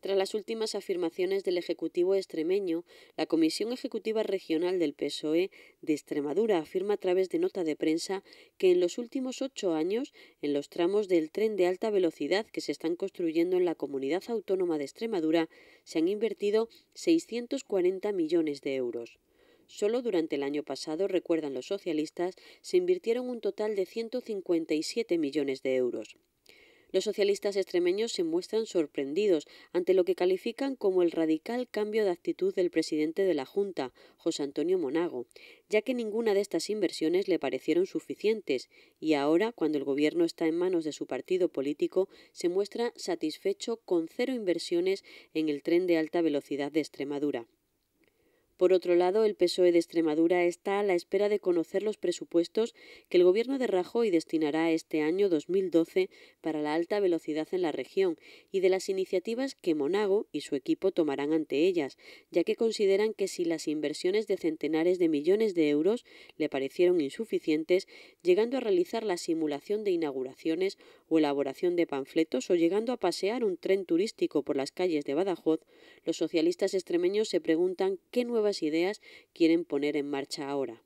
Tras las últimas afirmaciones del Ejecutivo extremeño, la Comisión Ejecutiva Regional del PSOE de Extremadura afirma a través de nota de prensa que en los últimos ocho años, en los tramos del tren de alta velocidad que se están construyendo en la comunidad autónoma de Extremadura, se han invertido 640 millones de euros. Solo durante el año pasado, recuerdan los socialistas, se invirtieron un total de 157 millones de euros. Los socialistas extremeños se muestran sorprendidos ante lo que califican como el radical cambio de actitud del presidente de la Junta, José Antonio Monago, ya que ninguna de estas inversiones le parecieron suficientes y ahora, cuando el gobierno está en manos de su partido político, se muestra satisfecho con cero inversiones en el tren de alta velocidad de Extremadura. Por otro lado, el PSOE de Extremadura está a la espera de conocer los presupuestos que el gobierno de Rajoy destinará este año 2012 para la alta velocidad en la región y de las iniciativas que Monago y su equipo tomarán ante ellas, ya que consideran que si las inversiones de centenares de millones de euros le parecieron insuficientes, llegando a realizar la simulación de inauguraciones o elaboración de panfletos o llegando a pasear un tren turístico por las calles de Badajoz, los socialistas extremeños se preguntan qué ideas quieren poner en marcha ahora.